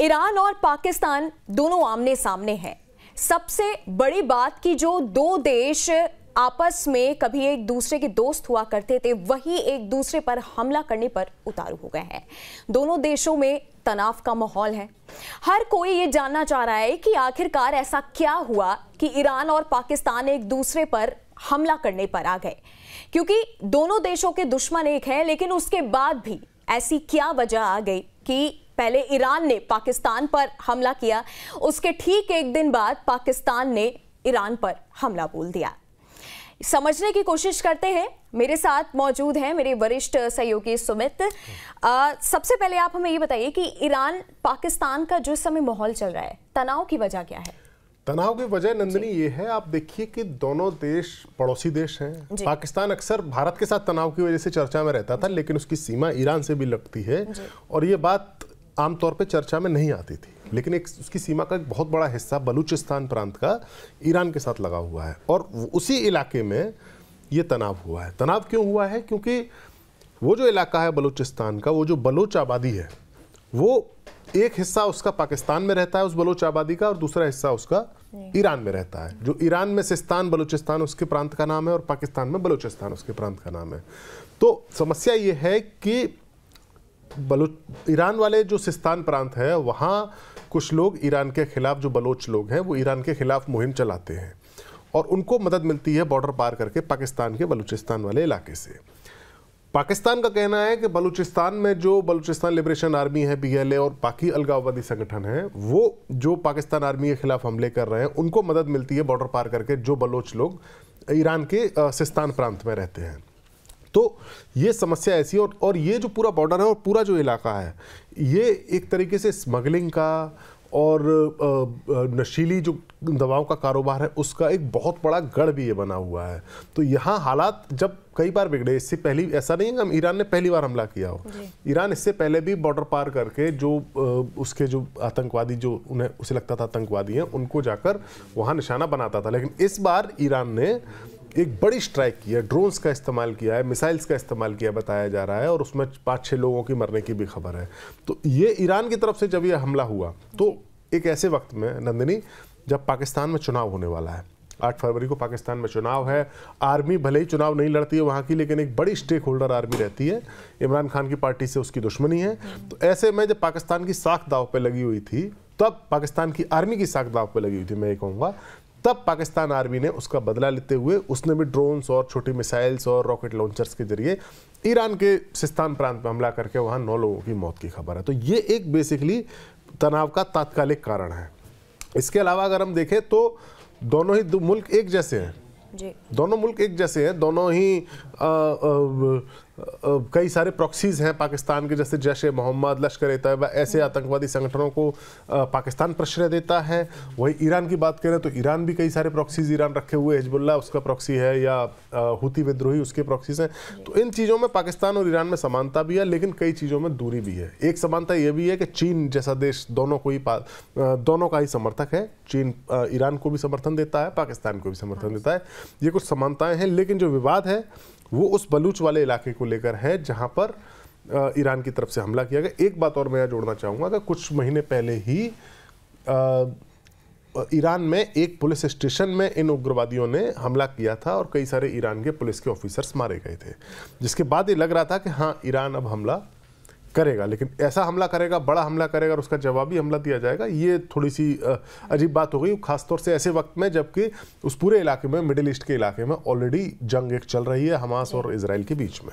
Iran और पाकिस्तान दोनों आमने सामने हैं सबसे बड़ी बात कि जो दो देश आपस में कभी एक दूसरे के दोस्त हुआ करते थे वही एक दूसरे पर हमला करने पर उतारू हो गए हैं दोनों देशों में तनाव का माहौल है हर कोई ये जानना चाह रहा है कि आखिरकार ऐसा क्या हुआ कि ईरान और पाकिस्तान एक दूसरे पर हमला करने पर आ गए क्योंकि दोनों देशों के दुश्मन एक हैं लेकिन उसके बाद भी ऐसी क्या वजह आ गई कि पहले ईरान ने पाकिस्तान पर हमला किया उसके ठीक एक दिन बाद पाकिस्तान ने ईरान पर हमला बोल दिया समझने की कोशिश करते हैं मेरे साथ मौजूद हैं मेरे वरिष्ठ सहयोगी सुमित आ, हम्म। सबसे पहले आप हमें ये बताइए कि ईरान पाकिस्तान का जो समय माहौल चल रहा है तनाव की वजह क्या है तनाव की वजह नंदनी ये है आप देखिए कि दोनों देश पड़ोसी देश हैं पाकिस्तान अक्सर भारत के साथ तनाव की वजह से चर्चा में रहता था लेकिन उसकी सीमा ईरान से भी लगती है और ये बात आमतौर पर चर्चा में नहीं आती थी लेकिन एक उसकी सीमा का एक बहुत बड़ा हिस्सा बलूचिस्तान प्रांत का ईरान के साथ लगा हुआ है और उसी इलाके में ये तनाव हुआ है तनाव क्यों हुआ है क्योंकि वो जो इलाका है बलूचिस्तान का वो जो बलोच आबादी है वो एक हिस्सा उसका पाकिस्तान में रहता है उस बलोच आबादी का और दूसरा हिस्सा उसका ईरान में रहता है जो ईरान में सिस्तान बलूचिस्तान उसके प्रांत का नाम है और पाकिस्तान में बलूचिस्तान उसके प्रांत का नाम है तो समस्या ये है कि बलूच ईरान वाले जो सिस्तान प्रांत है वहाँ कुछ लोग ईरान के ख़िलाफ़ जो बलोच लोग हैं वो ईरान के ख़िलाफ़ मुहिम चलाते हैं और उनको मदद मिलती है बॉर्डर पार करके पाकिस्तान के बलूचिस्तान वाले इलाके से पाकिस्तान का कहना है कि बलूचिस्तान में जो बलूचिस्तान लिबरेशन आर्मी है बीएलए और बाकी अलगाववादी संगठन हैं वो जो पाकिस्तान आर्मी के खिलाफ हमले कर रहे हैं उनको मदद मिलती है बॉर्डर पार करके जो बलोच लोग ईरान के सिस्तान प्रांत में रहते हैं तो ये समस्या ऐसी है और, और ये जो पूरा बॉर्डर है और पूरा जो इलाका है ये एक तरीके से स्मगलिंग का और नशीली जो दवाओं का कारोबार है उसका एक बहुत बड़ा गढ़ भी ये बना हुआ है तो यहाँ हालात जब कई बार बिगड़े इससे पहली ऐसा नहीं है हम ईरान ने पहली बार हमला किया हो ईरान इससे पहले भी बॉर्डर पार करके जो उसके जो आतंकवादी जो उन्हें उसे लगता था आतंकवादी हैं उनको जाकर वहाँ निशाना बनाता था लेकिन इस बार ईरान ने एक बड़ी स्ट्राइक की है ड्रोन्स का इस्तेमाल किया है मिसाइल्स का इस्तेमाल किया बताया जा रहा है और उसमें पाँच छः लोगों की मरने की भी खबर है तो ये ईरान की तरफ से जब यह हमला हुआ तो एक ऐसे वक्त में नंदिनी जब पाकिस्तान में चुनाव होने वाला है आठ फरवरी को पाकिस्तान में चुनाव है आर्मी भले ही चुनाव नहीं लड़ती है वहाँ की लेकिन एक बड़ी स्टेक होल्डर आर्मी रहती है इमरान खान की पार्टी से उसकी दुश्मनी है तो ऐसे में जब पाकिस्तान की साख दाव पर लगी हुई थी तब पाकिस्तान की आर्मी की साख दाव पर लगी हुई थी मैं ये कहूँगा तब पाकिस्तान आर्मी ने उसका बदला लेते हुए उसने भी ड्रोन्स और छोटी मिसाइल्स और रॉकेट लॉन्चर्स के जरिए ईरान के सिस्तान प्रांत पर हमला करके वहाँ नौ लोगों की मौत की खबर है तो ये एक बेसिकली तनाव का तात्कालिक कारण है इसके अलावा अगर हम देखें तो दोनों ही दो मुल्क एक जैसे हैं दोनों मुल्क एक जैसे हैं दोनों ही कई सारे प्रॉक्सीज हैं पाकिस्तान के जैसे जैश मोहम्मद लश्कर तयबा ऐसे आतंकवादी संगठनों को पाकिस्तान प्रश्रय देता है वही ईरान की बात करें तो ईरान भी कई सारे प्रॉक्सीज ईरान रखे हुए हिजबुल्ला उसका प्रॉक्सी है या हुती विद्रोही उसके प्रॉक्सीज हैं तो इन चीज़ों में पाकिस्तान और ईरान में समानता भी है लेकिन कई चीज़ों में दूरी भी है एक समानता यह भी है कि चीन जैसा देश दोनों को ही दोनों का ही समर्थक है चीन ईरान को भी समर्थन देता है पाकिस्तान को भी समर्थन हाँ देता है ये कुछ समानताएं हैं लेकिन जो विवाद है वो उस बलूच वाले इलाके को लेकर है जहां पर ईरान की तरफ से हमला किया गया एक बात और मैं यहाँ जोड़ना चाहूँगा कि कुछ महीने पहले ही ईरान में एक पुलिस स्टेशन में इन उग्रवादियों ने हमला किया था और कई सारे ईरान के पुलिस के ऑफिसर्स मारे गए थे जिसके बाद ये लग रहा था कि हाँ ईरान अब हमला करेगा लेकिन ऐसा हमला करेगा बड़ा हमला करेगा और उसका जवाबी हमला दिया जाएगा ये थोड़ी सी अजीब बात हो गई खासतौर से ऐसे वक्त में जबकि उस पूरे इलाके में मिडिल ईस्ट के इलाके में ऑलरेडी जंग एक चल रही है हमास और इसराइल के बीच में